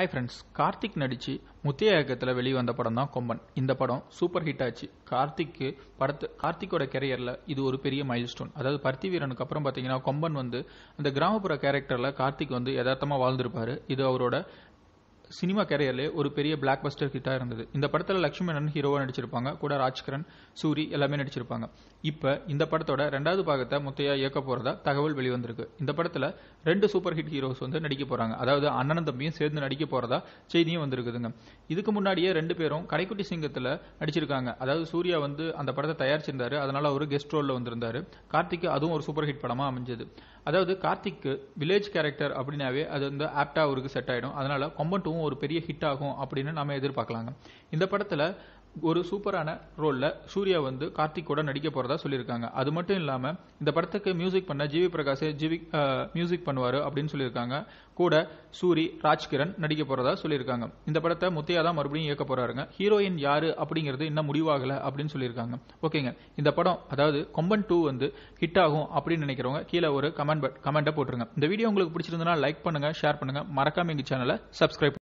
hi friends Karthik நடித்து முத்திய இயக்கத்தில் வெளிவந்த படம் தான் கொம்பன் இந்த படம் சூப்பர் ஹிட் ஆச்சு கார்த்திக்கு படத்து கார்த்திக்கோட கெரியரில் இது ஒரு பெரிய மைல் ஸ்டோன் அதாவது பருத்தி வீரனுக்கு அப்புறம் பார்த்தீங்கன்னா கொம்பன் வந்து அந்த கிராமப்புற கேரக்டரில் கார்த்திக் வந்து யதார்த்தமாக வாழ்ந்திருப்பார் இது அவரோட சினிமா கேரியர்லே ஒரு பெரிய பிளாக் பஸ்டர் ஹிட்டாக இருந்தது இந்த படத்தில் லக்ஷ்மி ஹீரோவா ஹீரோவாக நடிச்சிருப்பாங்க கூட ராஜ்கரன் சூரி எல்லாமே நடிச்சிருப்பாங்க இப்போ இந்த படத்தோட ரெண்டாவது பாகத்தை முத்தையா இயக்க போகிறதா தகவல் வெளிவந்திருக்கு இந்த படத்தில் ரெண்டு சூப்பர் ஹிட் ஹீரோஸ் வந்து நடிக்க போகிறாங்க அதாவது அண்ணன் தம்பியும் சேர்ந்து நடிக்க போகிறதா செய்தியும் வந்திருக்குதுங்க இதுக்கு முன்னாடியே ரெண்டு பேரும் கடைக்குட்டி சிங்கத்தில் நடிச்சிருக்காங்க அதாவது சூர்யா வந்து அந்த படத்தை தயாரிச்சிருந்தாரு அதனால் அவர் கெஸ்ட் ரோல்ல வந்திருந்தாரு கார்த்திக் அதுவும் ஒரு சூப்பர் ஹிட் படமாக அமைஞ்சது அதாவது கார்த்திக்கு வில்லேஜ் கேரக்டர் அப்படின்னாவே அது வந்து ஆப்டா அவருக்கு செட் ஆகிடும் அதனால் கொம்பன் டூவும் படமும் ஒரு பெரிய ஹிட் ஆகும் அப்படின்னு நம்ம எதிர்பார்க்கலாங்க இந்த படத்துல ஒரு சூப்பரான ரோல்ல சூர்யா வந்து கார்த்திக் கூட நடிக்க போறதா சொல்லியிருக்காங்க அது மட்டும் இல்லாமல் இந்த படத்துக்கு மியூசிக் பண்ண ஜிவி பிரகாஷ் ஜிவி மியூசிக் பண்ணுவாரு அப்படின்னு சொல்லியிருக்காங்க கூட சூரி ராஜ்கிரண் நடிக்க போறதா சொல்லியிருக்காங்க இந்த படத்தை முத்தையா தான் மறுபடியும் இயக்க போறாருங்க ஹீரோயின் யாரு அப்படிங்கிறது இன்னும் முடிவாகல அப்படின்னு சொல்லியிருக்காங்க ஓகேங்க இந்த படம் அதாவது கொம்பன் டூ வந்து ஹிட் ஆகும் அப்படின்னு நினைக்கிறவங்க கீழே ஒரு கமெண்ட் கமெண்ட்டை போட்டுருங்க இந்த வீடியோ உங்களுக்கு பிடிச்சிருந்தா லைக் பண்ணுங்க ஷேர் பண்ணுங்க மறக்காம எங்க சேனலை சப்ஸ்கிரைப்